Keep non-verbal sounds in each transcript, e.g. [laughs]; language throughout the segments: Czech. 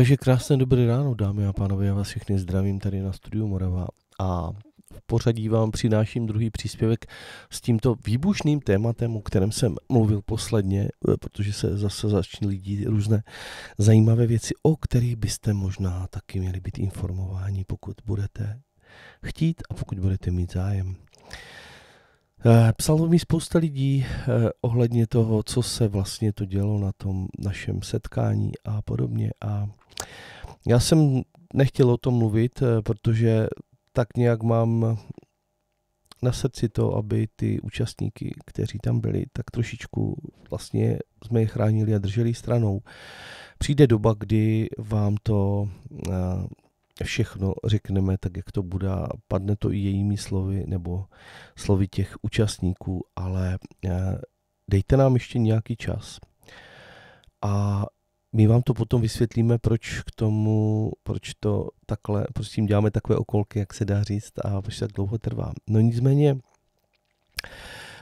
Takže krásné dobré ráno, dámy a pánové, já vás všechny zdravím tady na studiu Morava a v pořadí vám přináším druhý příspěvek s tímto výbušným tématem, o kterém jsem mluvil posledně, eh, protože se zase začínají lidi různé zajímavé věci, o kterých byste možná taky měli být informováni, pokud budete chtít a pokud budete mít zájem. Eh, psalo mi spousta lidí eh, ohledně toho, co se vlastně to dělo na tom našem setkání a podobně. A já jsem nechtěl o tom mluvit, eh, protože tak nějak mám na srdci to, aby ty účastníky, kteří tam byli, tak trošičku vlastně jsme je chránili a drželi stranou. Přijde doba, kdy vám to všechno řekneme tak, jak to bude, padne to i jejími slovy nebo slovy těch účastníků, ale eh, dejte nám ještě nějaký čas a my vám to potom vysvětlíme, proč k tomu, proč to takhle, proč tím děláme takové okolky, jak se dá říct a proč tak dlouho trvá. No nicméně,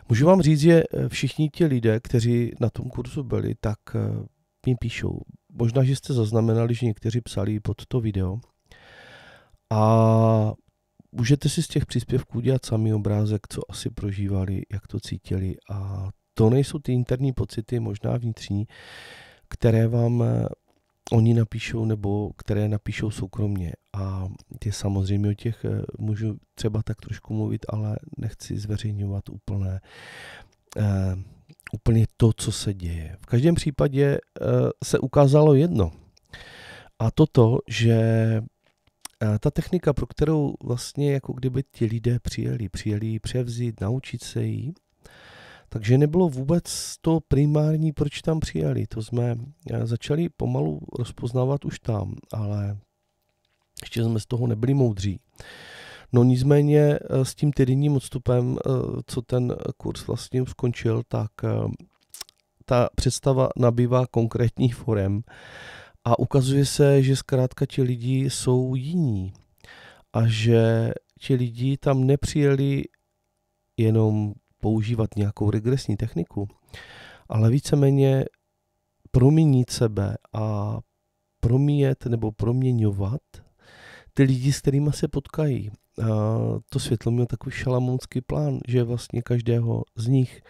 můžu vám říct, že eh, všichni ti lidé, kteří na tom kurzu byli, tak eh, mi píšou. Možná, že jste zaznamenali, že někteří psali pod to video, a můžete si z těch příspěvků udělat samý obrázek, co asi prožívali, jak to cítili. A to nejsou ty interní pocity, možná vnitřní, které vám eh, oni napíšou nebo které napíšou soukromně. A ty samozřejmě o těch eh, můžu třeba tak trošku mluvit, ale nechci zveřejňovat úplné, eh, úplně to, co se děje. V každém případě se ukázalo jedno. A toto, že ta technika, pro kterou vlastně jako kdyby ti lidé přijeli, přijeli ji převzít, naučit se jí, takže nebylo vůbec to primární, proč tam přijeli. To jsme eh, začali pomalu rozpoznávat už tam, ale ještě jsme z toho nebyli moudří. No nicméně eh, s tím týdenním odstupem, eh, co ten kurz vlastně skončil, tak ta představa nabývá konkrétních forem a ukazuje se, že zkrátka ti lidi jsou jiní a že ti lidi tam nepřijeli jenom používat nějakou regresní techniku, ale víceméně proměnit sebe a promíjet nebo proměňovat ty lidi, s kterými se potkají. A to světlo měl takový šalamounský plán, že vlastně každého z nich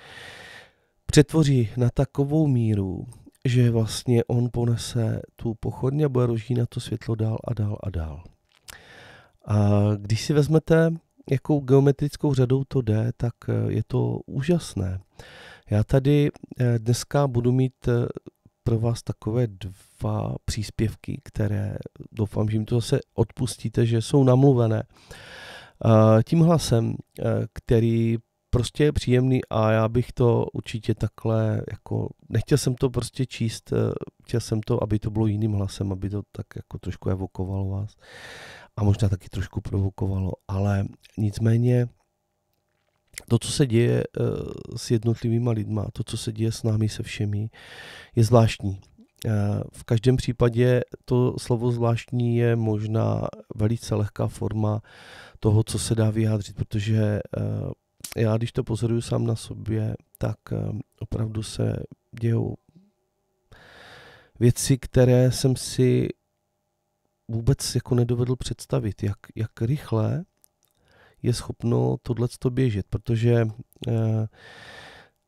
přetvoří na takovou míru, že vlastně on ponese tu pochodně a bude rozžínat to světlo dál a dál a dál. A když si vezmete, jakou geometrickou řadou to jde, tak eh, je to úžasné. Já tady eh, dneska budu mít eh, pro vás takové dva příspěvky, které doufám, že mi to zase odpustíte, že jsou namluvené. Tím hlasem, který prostě je příjemný a já bych to určitě takhle, jako nechtěl jsem to prostě číst, eh, chtěl jsem to, aby to bylo jiným hlasem, aby to tak jako trošku evokovalo vás a možná taky trošku provokovalo, ale nicméně to, co se děje eh, s jednotlivýma lidma, to, co se děje s námi, se všemi, je zvláštní. Eh, v každém případě to slovo zvláštní je možná velice lehká forma toho, co se dá vyjádřit, protože já když to pozoruju sám na sobě, tak eh, opravdu se dějou věci, které jsem si vůbec jako nedovedl představit, jak, jak rychle je schopno tohleto běžet, protože eh,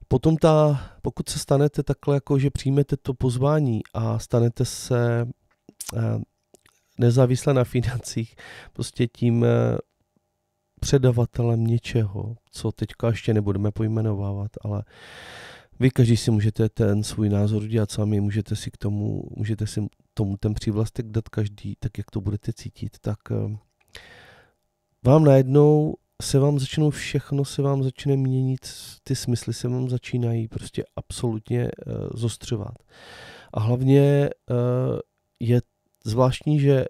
potom ta, pokud se stanete takhle, jako že přijmete to pozvání a stanete se eh, nezávisle na financích, prostě tím předavatelem něčeho, co teďka ještě nebudeme pojmenovávat, ale vy každý si můžete ten svůj názor udělat sami, můžete si k tomu, můžete si tomu ten přívlastek dát každý, tak jak to budete cítit, tak eh, vám najednou se vám začnou všechno, se vám začne měnit, ty smysly se vám začínají prostě absolutně eh, zostřovat. A hlavně eh, je zvláštní, že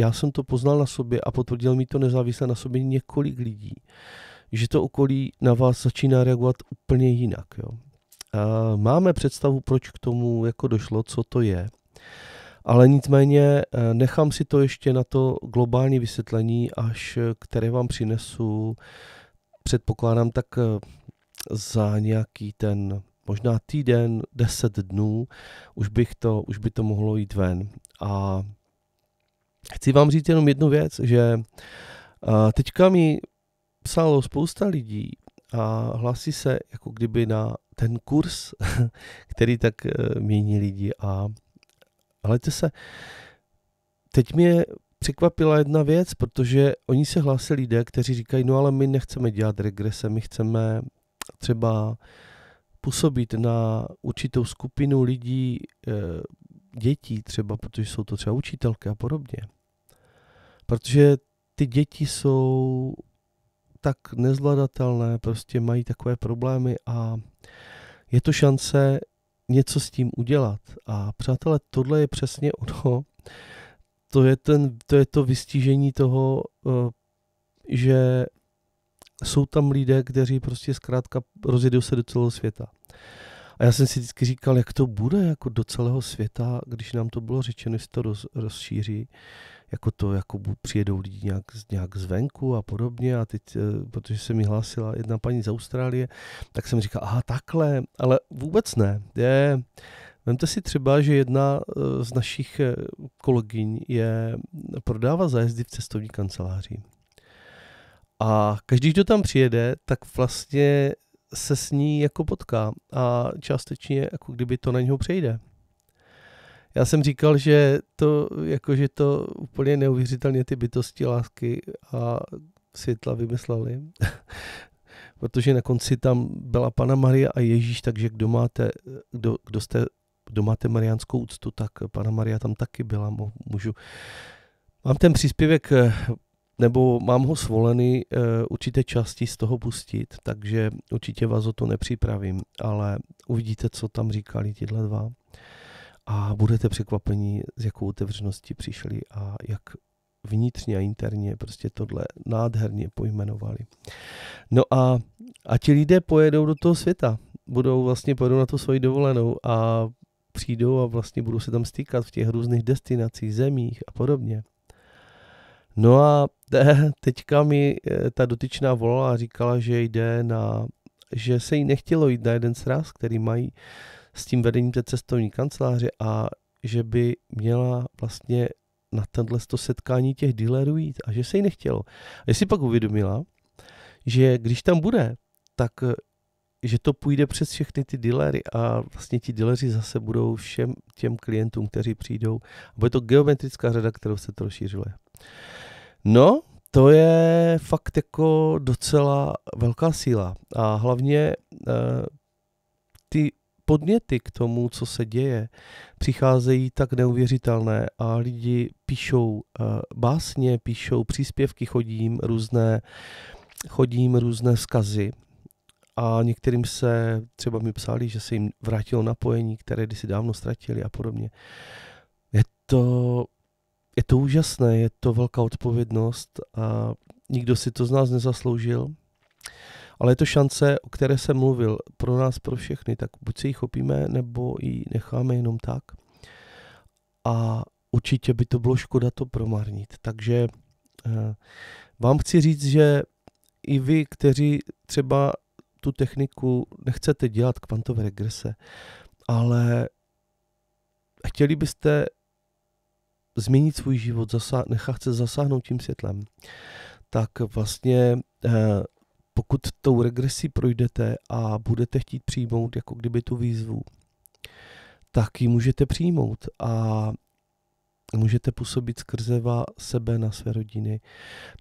já jsem to poznal na sobě a potvrdil mi to nezávisle na sobě několik lidí, že to okolí na vás začíná reagovat úplně jinak. Jo. A máme představu, proč k tomu jako došlo, co to je, ale nicméně eh, nechám si to ještě na to globální vysvětlení, až které vám přinesu, předpokládám tak eh, za nějaký ten možná týden, deset dnů, už, bych to, už by to mohlo jít ven. A Chci vám říct jenom jednu věc, že teďka mi psalo spousta lidí a hlasí se jako kdyby na ten kurz, [laughs] který tak e, mění lidi a hledajte se, teď mě překvapila jedna věc, protože oni se hlásili lidé, kteří říkají, no ale my nechceme dělat regrese, my chceme třeba působit na určitou skupinu lidí e, dětí třeba, protože jsou to třeba učitelky a podobně. Protože ty děti jsou tak nezvladatelné, prostě mají takové problémy a je to šance něco s tím udělat. A přátelé, tohle je přesně [laughs] ono. To je, ten, to, je to vystížení toho, eh, že jsou tam lidé, kteří prostě zkrátka rozjedou se do celého světa. A já jsem si vždycky říkal, jak to bude jako do celého světa, když nám to bylo řečeno, že to roz, rozšíří, jako to, jako přijedou lidi nějak, nějak zvenku a podobně a teď, eh, protože se mi hlásila jedna paní z Austrálie, tak jsem říkal, aha, takhle, ale vůbec ne. Je, Vemte si třeba, že jedna eh, z našich eh, kolegyň je prodává zájezdy v cestovní kanceláři. A každý, kdo tam přijede, tak vlastně se s ní jako potká a částečně jako kdyby to na něho přejde. Já jsem říkal, že to, jako, že to úplně neuvěřitelně ty bytosti lásky a světla vymysleli. [laughs] Protože na konci tam byla Pana Maria a Ježíš, takže kdo máte, kdo, kdo jste, kdo máte mariánskou úctu, tak Pana Maria tam taky byla, můžu. Mám ten příspěvek nebo mám ho svolený e, určité části z toho pustit, takže určitě vás o to nepřipravím, ale uvidíte, co tam říkali tyhle dva a budete překvapeni, s jakou otevřeností přišli a jak vnitřně a interně prostě tohle nádherně pojmenovali. No a, a ti lidé pojedou do toho světa, budou vlastně pojedou na tu svoji dovolenou a přijdou a vlastně budou se tam stýkat v těch různých destinacích, zemích a podobně. No a [laughs] teďka mi eh, ta dotyčná volala a říkala, že jde na, že se jí nechtělo jít na jeden sraz, který mají s tím vedením té cestovní kanceláře a že by měla vlastně na tenhle to setkání těch dealerů jít a že se jí nechtělo. A jestli pak uvědomila, že když tam bude, tak eh, že to půjde přes všechny ty dealery a vlastně ti dealeri zase budou všem těm klientům, kteří přijdou. A bude to geometrická řada, kterou se to rozšířuje. No, to je fakt jako docela velká síla. A hlavně eh, ty podněty k tomu, co se děje, přicházejí tak neuvěřitelné a lidi píšou eh, básně, píšou příspěvky, chodím různé, chodím různé vzkazy a některým se třeba mi psali, že se jim vrátilo napojení, které kdysi dávno ztratili a podobně. Je to je to úžasné, je to velká odpovědnost a nikdo si to z nás nezasloužil, ale je to šance, o které jsem mluvil, pro nás, pro všechny, tak buď si ji chopíme, nebo ji necháme jenom tak. A určitě by to bylo škoda to promarnit. Takže eh, vám chci říct, že i vy, kteří třeba tu techniku nechcete dělat kvantové regrese, ale chtěli byste změnit svůj život, zasa, nechá zasáhnout tím světlem, tak vlastně eh, pokud tou regresí projdete a budete chtít přijmout jako kdyby tu výzvu, tak ji můžete přijmout a můžete působit skrze sebe na své rodiny.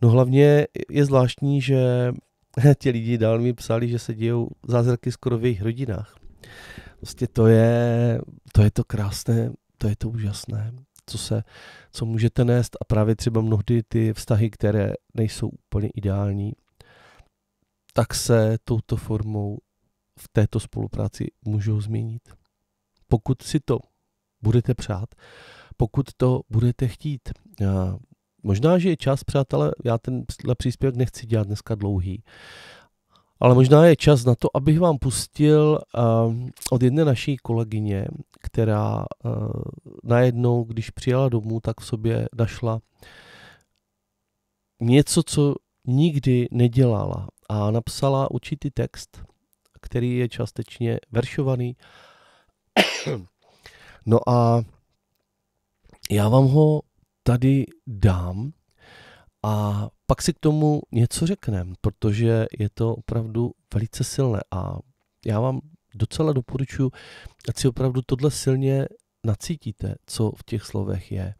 No hlavně je zvláštní, že [laughs] ti lidi dál mi psali, že se dějou zázraky skoro v jejich rodinách. Vlastně to je to, je to krásné, to je to úžasné co se, co můžete nést a právě třeba mnohdy ty vztahy, které nejsou úplně ideální, tak se touto formou v této spolupráci můžou změnit. Pokud si to budete přát, pokud to budete chtít. Možná, že je čas, přátelé, já tenhle příspěvek nechci dělat dneska dlouhý. Ale možná je čas na to, abych vám pustil uh, od jedné naší kolegyně, která uh, najednou, když přijela domů, tak v sobě našla něco, co nikdy nedělala a napsala určitý text, který je částečně veršovaný. No a já vám ho tady dám a pak si k tomu něco řekneme, protože je to opravdu velice silné a já vám docela doporučuji, ať si opravdu tohle silně nacítíte, co v těch slovech je.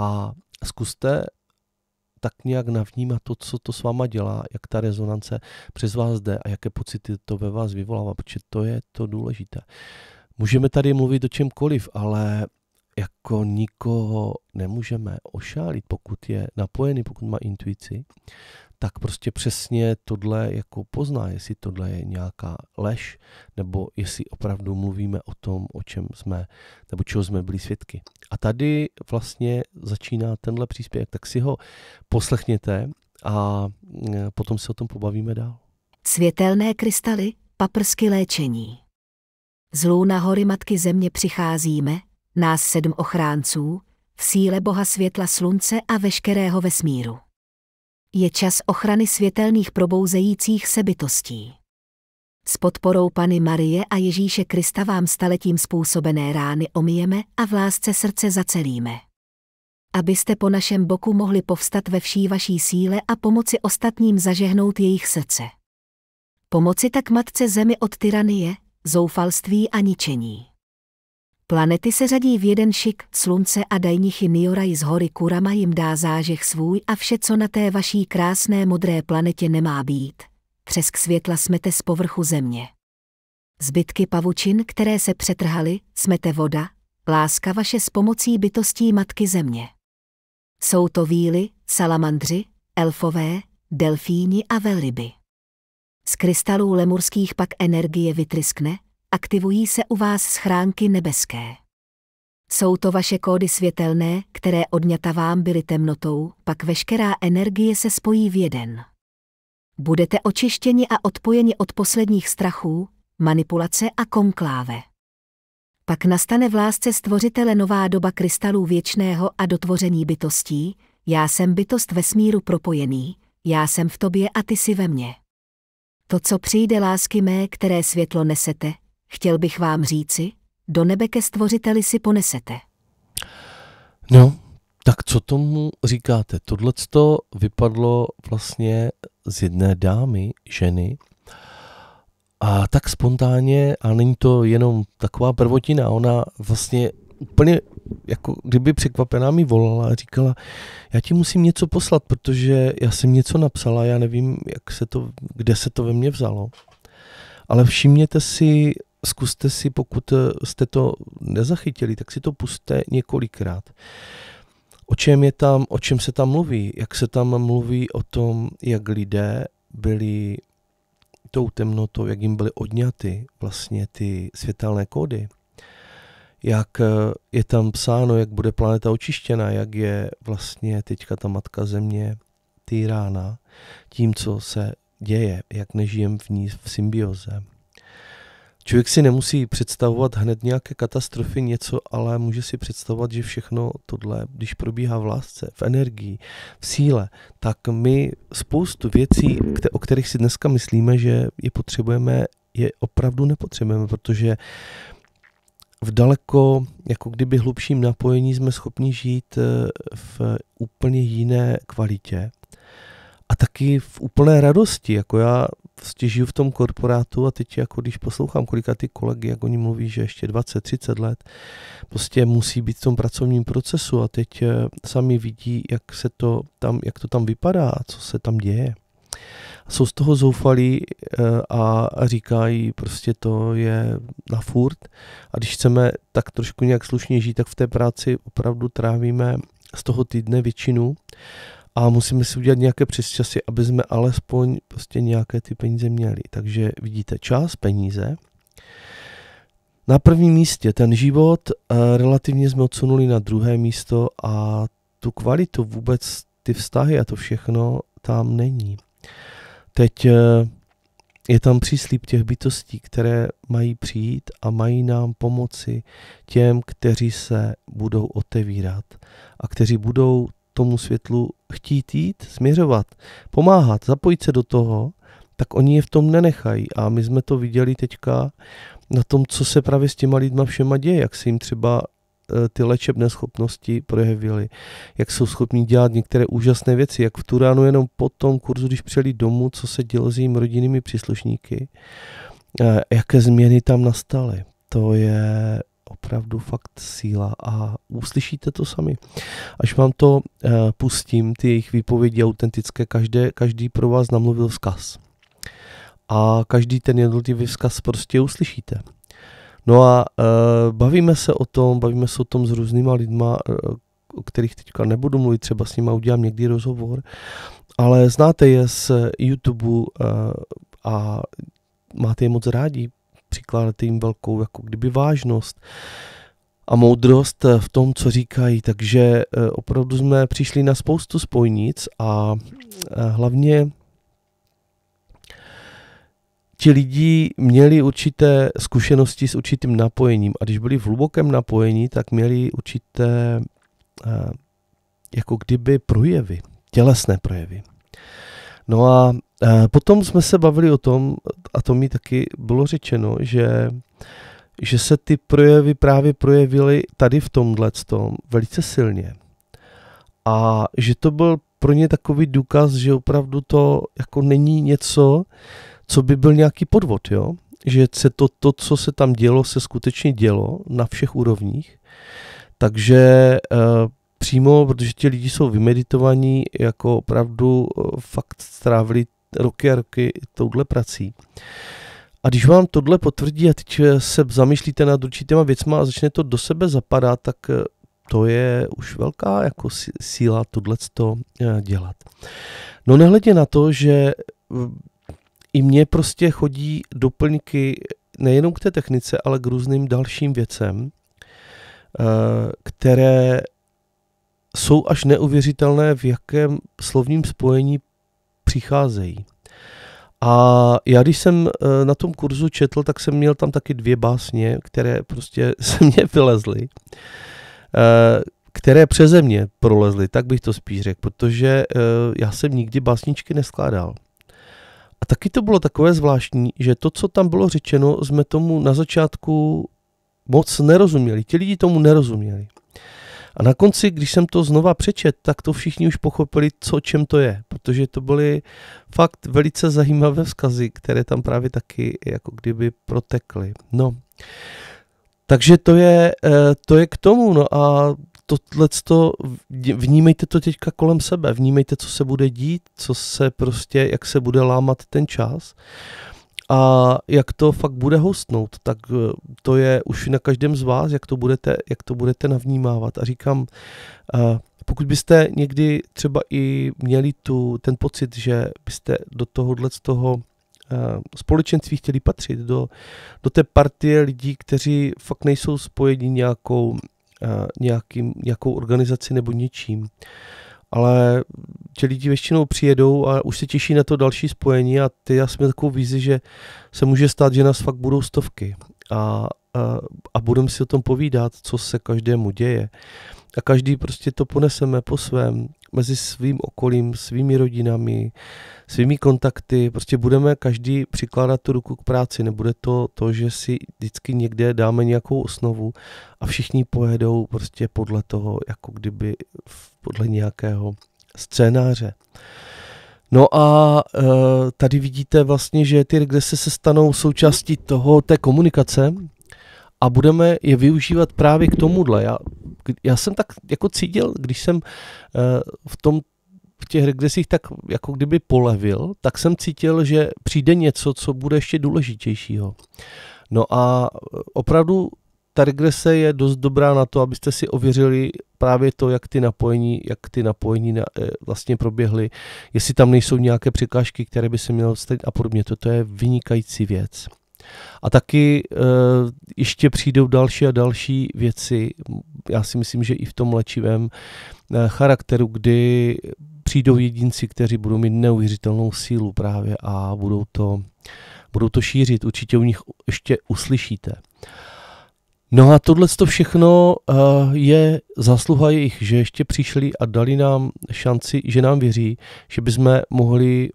A zkuste tak nějak navnímat to, co to s váma dělá, jak ta rezonance přes vás jde a jaké pocity to ve vás vyvolává, protože to je to důležité. Můžeme tady mluvit o čemkoliv, ale jako nikoho nemůžeme ošálit, pokud je napojený, pokud má intuici, tak prostě přesně tohle jako pozná, jestli tohle je nějaká lež, nebo jestli opravdu mluvíme o tom, o čem jsme, nebo čeho jsme byli svědky. A tady vlastně začíná tenhle příspěvek, tak si ho poslechněte a e, potom se o tom pobavíme dál. Světelné krystaly, paprsky léčení. Zlou na hory Matky Země přicházíme, nás sedm ochránců, v síle Boha světla slunce a veškerého vesmíru. Je čas ochrany světelných probouzejících se bytostí. S podporou Pany Marie a Ježíše Krista vám staletím způsobené rány omijeme a v lásce srdce zacelíme. Abyste po našem boku mohli povstat ve vší vaší síle a pomoci ostatním zažehnout jejich srdce. Pomoci tak matce zemi od tyranie, zoufalství a ničení. Planety se řadí v jeden šik, slunce a dajnichy Nioraj z hory Kurama jim dá zážeh svůj a vše, co na té vaší krásné modré planetě nemá být. Třesk světla smete z povrchu země. Zbytky pavučin, které se přetrhaly, smete voda, láska vaše s pomocí bytostí Matky Země. Jsou to víly, salamandři, elfové, delfíni a velryby. Z krystalů lemurských pak energie vytryskne, aktivují se u vás schránky nebeské. Jsou to vaše kódy světelné, které odňata vám byly temnotou, pak veškerá energie se spojí v jeden. Budete očištěni a odpojeni od posledních strachů, manipulace a konkláve. Pak nastane v lásce stvořitele nová doba krystalů věčného a dotvoření bytostí, já jsem bytost vesmíru propojený, já jsem v tobě a ty jsi ve mně. To, co přijde lásky mé, které světlo nesete, Chtěl bych vám říci, do nebe ke stvořiteli si ponesete. No, tak co tomu říkáte? Tohle to vypadlo vlastně z jedné dámy, ženy, a tak spontánně, a není to jenom taková prvotina, ona vlastně úplně, jako kdyby překvapená mi volala a říkala, já ti musím něco poslat, protože já jsem něco napsala, já nevím, jak se to, kde se to ve mně vzalo. Ale všimněte si zkuste si, pokud eh, jste to nezachytili, tak si to puste několikrát. O čem je tam, o čem se tam mluví, jak se tam mluví o tom, jak lidé byli tou temnotou, jak jim byly odňaty vlastně ty světelné kódy, jak eh, je tam psáno, jak bude planeta očištěna, jak je vlastně teďka ta matka země týrána tím, co se děje, jak nežijeme v ní v symbioze člověk si nemusí představovat hned nějaké katastrofy, něco, ale může si představovat, že všechno tohle, když probíhá v lásce, v energii, v síle, tak my spoustu věcí, o kterých si dneska myslíme, že je potřebujeme, je opravdu nepotřebujeme, protože v daleko, jako kdyby hlubším napojení jsme schopni žít eh, v úplně jiné kvalitě a taky v úplné radosti. Jako já prostě žiju v tom korporátu a teď jako když poslouchám kolika ty kolegy, jak oni mluví, že ještě 20, 30 let, prostě musí být v tom pracovním procesu a teď eh, sami vidí, jak se to tam, jak to tam vypadá a co se tam děje. jsou z toho zoufalí eh, a říkají, prostě to je na furt a když chceme tak trošku nějak slušně žít, tak v té práci opravdu trávíme z toho týdne většinu a musíme si udělat nějaké přesčasy, aby jsme alespoň prostě nějaké ty peníze měli. Takže vidíte čas, peníze. Na prvním místě ten život, eh, relativně jsme odsunuli na druhé místo a tu kvalitu vůbec, ty vztahy a to všechno tam není. Teď eh, je tam příslíp těch bytostí, které mají přijít a mají nám pomoci těm, kteří se budou otevírat a kteří budou tomu světlu chtít jít, směřovat, pomáhat, zapojit se do toho, tak oni je v tom nenechají. A my jsme to viděli teďka na tom, co se právě s těma lidma všema děje, jak se jim třeba eh, ty léčebné schopnosti projevily, jak jsou schopni dělat některé úžasné věci, jak v Turánu jenom po tom kurzu, když přijeli domů, co se dělo s jejím rodinnými příslušníky, eh, jaké změny tam nastaly. To je opravdu fakt síla a uslyšíte to sami. Až vám to eh, pustím, ty jejich výpovědi autentické, každé, každý pro vás namluvil vzkaz. A každý ten jednotlivý vzkaz prostě uslyšíte. No a e, bavíme se o tom, bavíme se o tom s různýma lidma, eh, o kterých teďka nebudu mluvit, třeba s nima udělám někdy rozhovor, ale znáte je z YouTube a máte je moc rádi, přikládáte jim velkou jako kdyby vážnost a moudrost eh, v tom, co říkají. Takže eh, opravdu jsme přišli na spoustu spojnic a eh, hlavně ti lidi měli určité zkušenosti s určitým napojením a když byli v hlubokém napojení, tak měli určité jako kdyby projevy, tělesné projevy. No a eh, potom jsme se bavili o tom, a to mi taky bylo řečeno, že že se ty projevy právě projevily tady v tomhle tom velice silně. A že to byl pro ně takový důkaz, že opravdu to jako není něco, co by byl nějaký podvod, jo? že se to, to, co se tam dělo, se skutečně dělo na všech úrovních. Takže eh, přímo, protože ti lidi jsou vymeditovaní, jako opravdu eh, fakt strávili roky a roky touhle prací. A když vám tohle potvrdí a teď eh, se zamýšlíte nad určitýma věcma a začne to do sebe zapadat, tak eh, to je už velká jako síla to dělat. No nehledě na to, že i mně prostě chodí doplňky nejenom k té technice, ale k různým dalším věcem, které jsou až neuvěřitelné, v jakém slovním spojení přicházejí. A já když jsem eh, na tom kurzu četl, tak jsem měl tam taky dvě básně, které prostě se [laughs] mě vylezly, eh, které přeze mě prolezly, tak bych to spíš řekl, protože eh, já jsem nikdy básničky neskládal. A taky to bylo takové zvláštní, že to, co tam bylo řečeno, jsme tomu na začátku moc nerozuměli. Ti lidi tomu nerozuměli. A na konci, když jsem to znova přečet, tak to všichni už pochopili, co čem to je, protože to byly fakt velice zajímavé vzkazy, které tam právě taky jako kdyby protekly. No, takže to je, eh, to je k tomu, no a to vnímejte to teďka kolem sebe, vnímejte, co se bude dít, co se prostě, jak se bude lámat ten čas. A jak to fakt bude hostnout, tak eh, to je už na každém z vás, jak to budete, jak to budete navnímávat. A říkám, eh, pokud byste někdy třeba i měli tu, ten pocit, že byste do tohohle z toho eh, společenství chtěli patřit, do, do té partie lidí, kteří fakt nejsou spojeni nějakou, nějakým, nějakou organizaci nebo něčím, ale ti lidi většinou přijedou a už se těší na to další spojení a ty já jsme takovou vizi, že se může stát, že nás fakt budou stovky a, a, a budeme si o tom povídat, co se každému děje a každý prostě to poneseme po svém mezi svým okolím, svými rodinami, svými kontakty. Prostě budeme každý přikládat tu ruku k práci. Nebude to to, že si vždycky někde dáme nějakou osnovu a všichni pojedou prostě podle toho, jako kdyby podle nějakého scénáře. No a e, tady vidíte vlastně, že ty regrese se stanou součástí toho té komunikace a budeme je využívat právě k tomuhle. Já já jsem tak jako cítil, když jsem eh, v tom v těch regresích tak jako kdyby polevil, tak jsem cítil, že přijde něco, co bude ještě důležitějšího. No a eh, opravdu ta regrese je dost dobrá na to, abyste si ověřili právě to, jak ty napojení, jak ty napojení na, eh, vlastně proběhly, jestli tam nejsou nějaké překážky, které by se mělo stát a podobně. Toto je vynikající věc. A taky e, ještě přijdou další a další věci, já si myslím, že i v tom léčivém e, charakteru, kdy přijdou jedinci, kteří budou mít neuvěřitelnou sílu právě a budou to, budou to šířit. Určitě u nich ještě uslyšíte. No a tohle to všechno eh, je zasluha jejich, že ještě přišli a dali nám šanci, že nám věří, že bychom mohli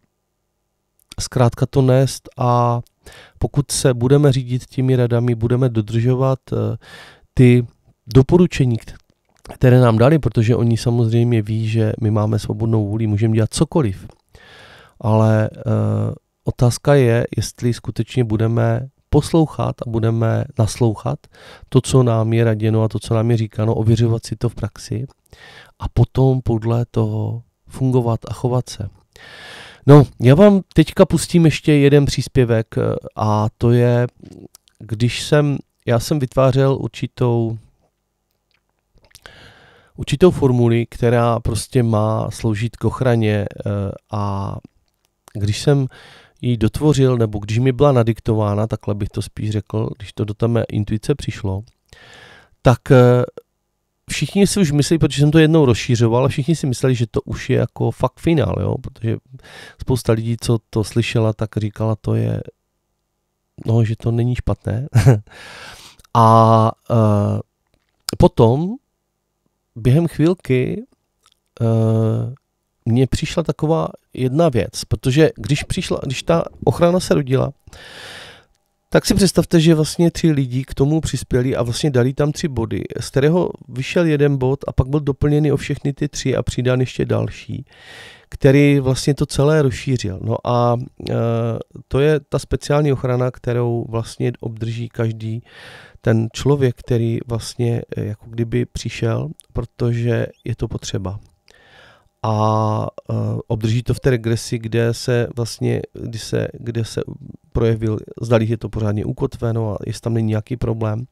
zkrátka to nést a pokud se budeme řídit těmi radami, budeme dodržovat eh, ty doporučení, které nám dali, protože oni samozřejmě ví, že my máme svobodnou vůli, můžeme dělat cokoliv. Ale eh, otázka je, jestli skutečně budeme poslouchat a budeme naslouchat to, co nám je raděno a to, co nám je říkáno, ověřovat si to v praxi a potom podle toho fungovat a chovat se. No, já vám teďka pustím ještě jeden příspěvek eh, a to je, když jsem, já jsem vytvářel určitou určitou formuli, která prostě má sloužit k ochraně eh, a když jsem ji dotvořil, nebo když mi byla nadiktována, takhle bych to spíš řekl, když to do té mé intuice přišlo, tak eh, všichni si už mysleli, protože jsem to jednou rozšířoval, všichni si mysleli, že to už je jako fakt finál, jo? protože spousta lidí, co to slyšela, tak říkala, to je, no, že to není špatné. [laughs] a uh, potom během chvilky uh, mně přišla taková jedna věc, protože když, přišla, když ta ochrana se rodila, tak si představte, že vlastně tři lidi k tomu přispěli a vlastně dali tam tři body, z kterého vyšel jeden bod a pak byl doplněný o všechny ty tři a přidán ještě další, který vlastně to celé rozšířil. No a e, to je ta speciální ochrana, kterou vlastně obdrží každý ten člověk, který vlastně e, jako kdyby přišel, protože je to potřeba a e, obdrží to v té regresi, kde se vlastně, kdy se, kde se projevil, zdali je to pořádně ukotveno a jestli tam není nějaký problém.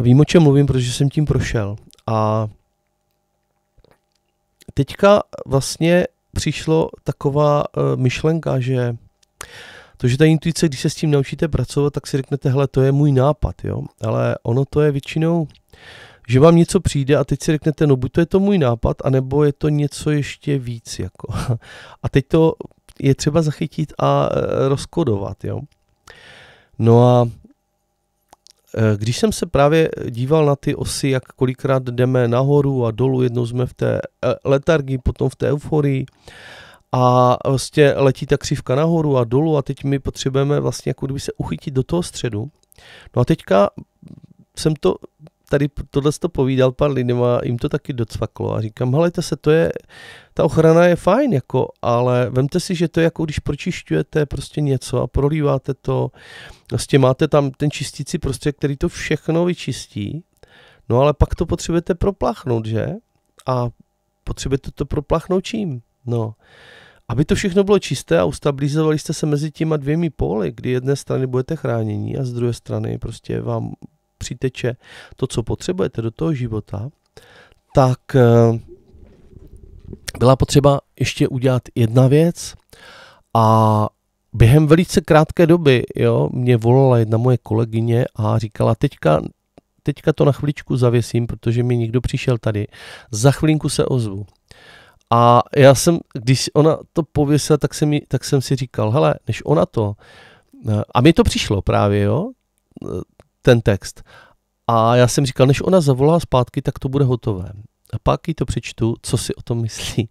Vím, o čem mluvím, protože jsem tím prošel. A teďka vlastně přišlo taková e, myšlenka, že to, že ta intuice, když se s tím naučíte pracovat, tak si řeknete, hele, to je můj nápad, jo. Ale ono to je většinou že vám něco přijde a teď si řeknete, no buď to je to můj nápad, anebo je to něco ještě víc. Jako. [laughs] A teď to je třeba zachytit a e, rozkodovat. Jo? No a e, když jsem se právě díval na ty osy, jak kolikrát jdeme nahoru a dolů, jednou jsme v té e, letargii, potom v té euforii, a vlastně letí ta křivka nahoru a dolů a teď my potřebujeme vlastně jako kdyby se uchytit do toho středu. No a teďka jsem to tady tohle to povídal pár lidem a jim to taky docvaklo a říkám, helejte se, to je, ta ochrana je fajn, jako, ale vemte si, že to je jako když pročišťujete prostě něco a prolíváte to, vlastně máte tam ten čistící prostě, který to všechno vyčistí, no ale pak to potřebujete propláchnout, že? A potřebujete to propláchnout čím? No, aby to všechno bylo čisté a ustabilizovali jste se mezi těma dvěmi póly, kdy jedné strany budete chránění a z druhé strany prostě vám přiteče to, co potřebujete do toho života, tak eh, byla potřeba ještě udělat jedna věc a během velice krátké doby jo, mě volala jedna moje kolegyně a říkala, teďka, teďka to na chviličku zavěsím, protože mi někdo přišel tady, za chvilinku se ozvu. A já jsem, když ona to pověsila, tak jsem, mi, tak jsem si říkal, hele, než ona to, eh, a mi to přišlo právě, jo, ten text. A já jsem říkal, než ona zavolá zpátky, tak to bude hotové. A pak jí to přečtu, co si o tom myslí.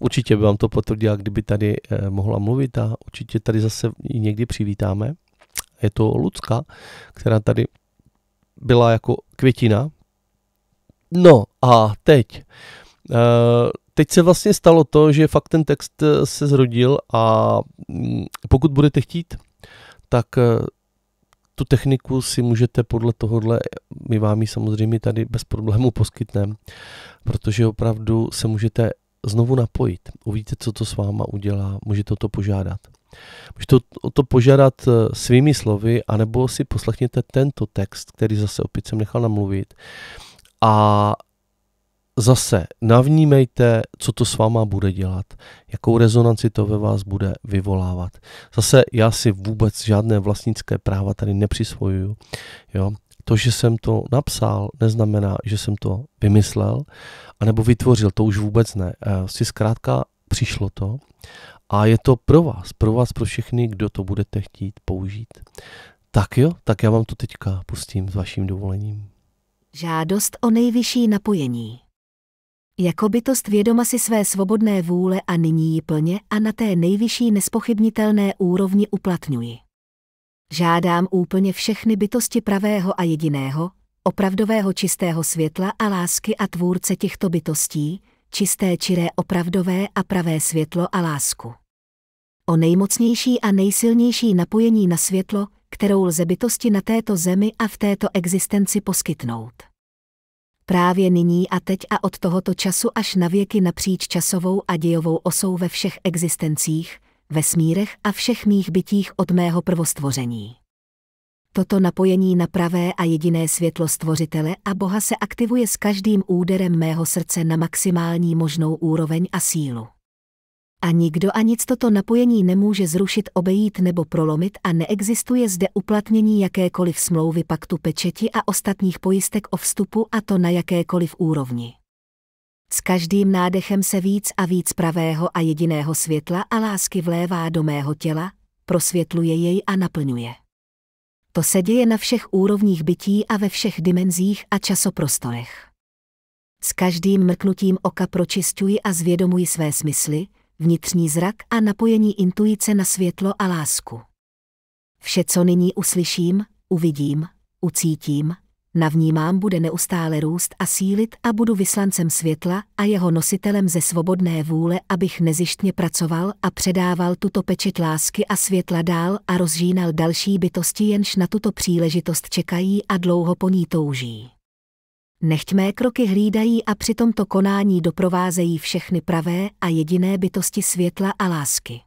Určitě by vám to potvrdila, kdyby tady eh, mohla mluvit a určitě tady zase ji někdy přivítáme. Je to Lucka, která tady byla jako květina. No a teď. Eh, teď se vlastně stalo to, že fakt ten text eh, se zrodil a mm, pokud budete chtít, tak tu techniku si můžete podle tohohle, my vám ji samozřejmě tady bez problému poskytneme, protože opravdu se můžete znovu napojit. Uvidíte, co to s váma udělá, můžete o to požádat. Můžete o to požádat eh, svými slovy, anebo si poslechněte tento text, který zase opět jsem nechal namluvit a zase navnímejte, co to s váma bude dělat, jakou rezonanci to ve vás bude vyvolávat. Zase já si vůbec žádné vlastnické práva tady nepřisvojuju. Jo? To, že jsem to napsal, neznamená, že jsem to vymyslel, anebo vytvořil, to už vůbec ne. Eh, si zkrátka přišlo to a je to pro vás, pro vás, pro všechny, kdo to budete chtít použít. Tak jo, tak já vám to teďka pustím s vaším dovolením. Žádost o nejvyšší napojení. Jako bytost vědoma si své svobodné vůle a nyní ji plně a na té nejvyšší nespochybnitelné úrovni uplatňuji. Žádám úplně všechny bytosti pravého a jediného, opravdového čistého světla a lásky a tvůrce těchto bytostí, čisté čiré opravdové a pravé světlo a lásku. O nejmocnější a nejsilnější napojení na světlo, kterou lze bytosti na této zemi a v této existenci poskytnout právě nyní a teď a od tohoto času až na věky napříč časovou a dějovou osou ve všech existencích, ve smírech a všech mých bytích od mého prvostvoření. Toto napojení na pravé a jediné světlo stvořitele a Boha se aktivuje s každým úderem mého srdce na maximální možnou úroveň a sílu a nikdo a nic toto napojení nemůže zrušit, obejít nebo prolomit a neexistuje zde uplatnění jakékoliv smlouvy paktu pečeti a ostatních pojistek o vstupu a to na jakékoliv úrovni. S každým nádechem se víc a víc pravého a jediného světla a lásky vlévá do mého těla, prosvětluje jej a naplňuje. To se děje na všech úrovních bytí a ve všech dimenzích a časoprostorech. S každým mrknutím oka pročistuji a zvědomuji své smysly, vnitřní zrak a napojení intuice na světlo a lásku. Vše, co nyní uslyším, uvidím, ucítím, navnímám, bude neustále růst a sílit a budu vyslancem světla a jeho nositelem ze svobodné vůle, abych nezištně pracoval a předával tuto pečet lásky a světla dál a rozžínal další bytosti, jenž na tuto příležitost čekají a dlouho po ní touží nechť mé kroky hlídají a při tomto konání doprovázejí všechny pravé a jediné bytosti světla a lásky.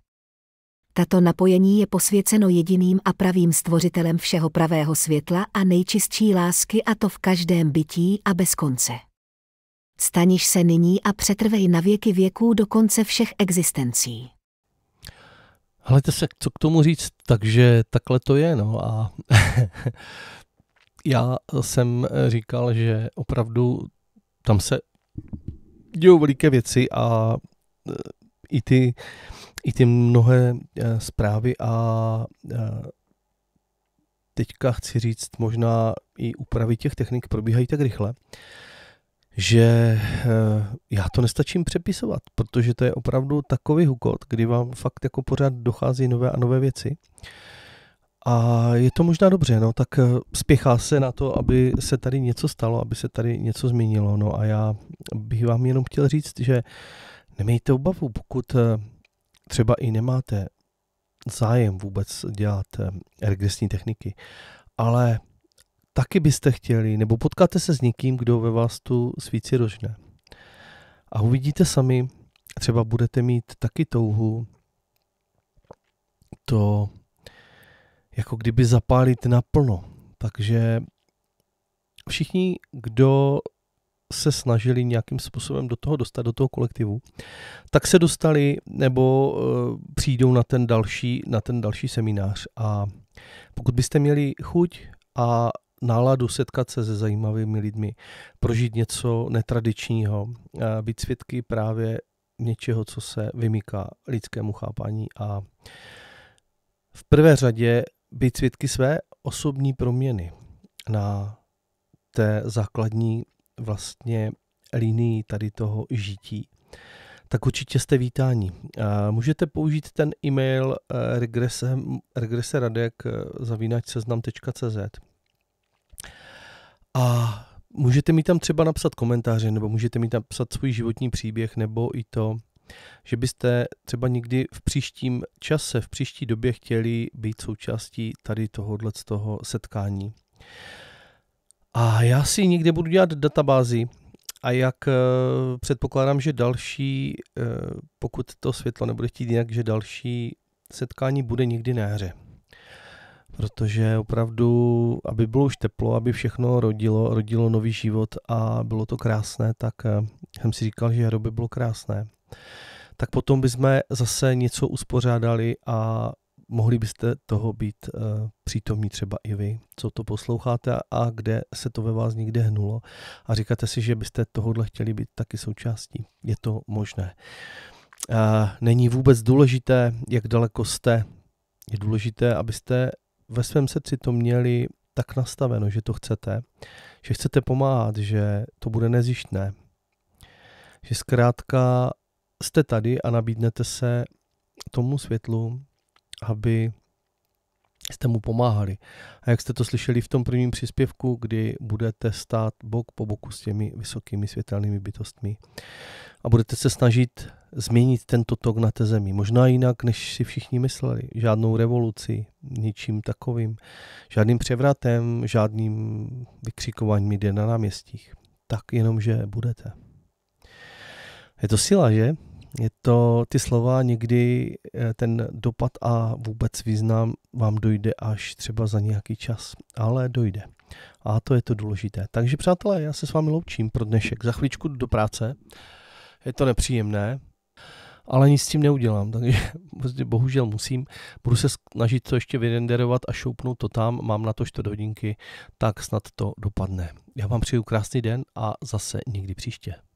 Tato napojení je posvěceno jediným a pravým stvořitelem všeho pravého světla a nejčistší lásky a to v každém bytí a bez konce. Staniš se nyní a přetrvej na věky věků do konce všech existencí. Hledajte se, co k tomu říct, takže takhle to je, no a [laughs] já jsem eh, říkal, že opravdu tam se dějou veliké věci a eh, i ty, i ty mnohé eh, zprávy a teďka chci říct možná i úpravy těch technik probíhají tak rychle, že já to nestačím přepisovat, protože to je opravdu takový hukot, kdy vám fakt jako pořád dochází nové a nové věci. A je to možná dobře, no, tak eh, spěchá se na to, aby se tady něco stalo, aby se tady něco změnilo. No a já bych vám jenom chtěl říct, že nemějte obavu, pokud eh, třeba i nemáte zájem vůbec dělat eh, regresní techniky, ale taky byste chtěli, nebo potkáte se s někým, kdo ve vás tu svíci rožne. A uvidíte sami, třeba budete mít taky touhu to jako kdyby zapálit naplno. Takže všichni, kdo se snažili nějakým způsobem do toho dostat, do toho kolektivu, tak se dostali nebo eh, přijdou na ten další, na ten další seminář. A pokud byste měli chuť a náladu setkat se se zajímavými lidmi, prožít něco netradičního, eh, být svědky právě něčeho, co se vymyká lidskému chápání a v prvé řadě být svědky své osobní proměny na té základní vlastně linii tady toho žití, tak určitě jste vítání. Můžete použít ten e-mail eh, regrese, regreseradek eh, zavínačseznam.cz a můžete mi tam třeba napsat komentáře, nebo můžete mi tam psat svůj životní příběh, nebo i to, že byste třeba někdy v příštím čase, v příští době chtěli být součástí tady tohohle z toho setkání. A já si někde budu dělat databázi a jak eh, předpokládám, že další, eh, pokud to světlo nebude chtít jinak, že další setkání bude někdy na hře protože opravdu, aby bylo už teplo, aby všechno rodilo, rodilo nový život a bylo to krásné, tak eh, jsem si říkal, že jaro by bylo krásné tak potom bychom zase něco uspořádali a mohli byste toho být uh, přítomní třeba i vy, co to posloucháte a kde se to ve vás někde hnulo a říkáte si, že byste tohohle chtěli být taky součástí. Je to možné. Uh, není vůbec důležité, jak daleko jste. Je důležité, abyste ve svém srdci to měli tak nastaveno, že to chcete, že chcete pomáhat, že to bude nezjištné, že zkrátka jste tady a nabídnete se tomu světlu, aby jste mu pomáhali. A jak jste to slyšeli v tom prvním příspěvku, kdy budete stát bok po boku s těmi vysokými světelnými bytostmi a budete se snažit změnit tento tok na té zemi. Možná jinak, než si všichni mysleli. Žádnou revoluci, ničím takovým, žádným převratem, žádným vykřikováním jde na náměstích. Tak jenom, že budete. Je to sila, že? je to ty slova někdy eh, ten dopad a vůbec význam vám dojde až třeba za nějaký čas, ale dojde. A to je to důležité. Takže přátelé, já se s vámi loučím pro dnešek. Za chvíličku do práce. Je to nepříjemné, ale nic s tím neudělám, [laughs] takže prostě bohužel musím. Budu se snažit to ještě vyrenderovat a šoupnout to tam, mám na to čtvrt hodinky, tak snad to dopadne. Já vám přeju krásný den a zase někdy příště.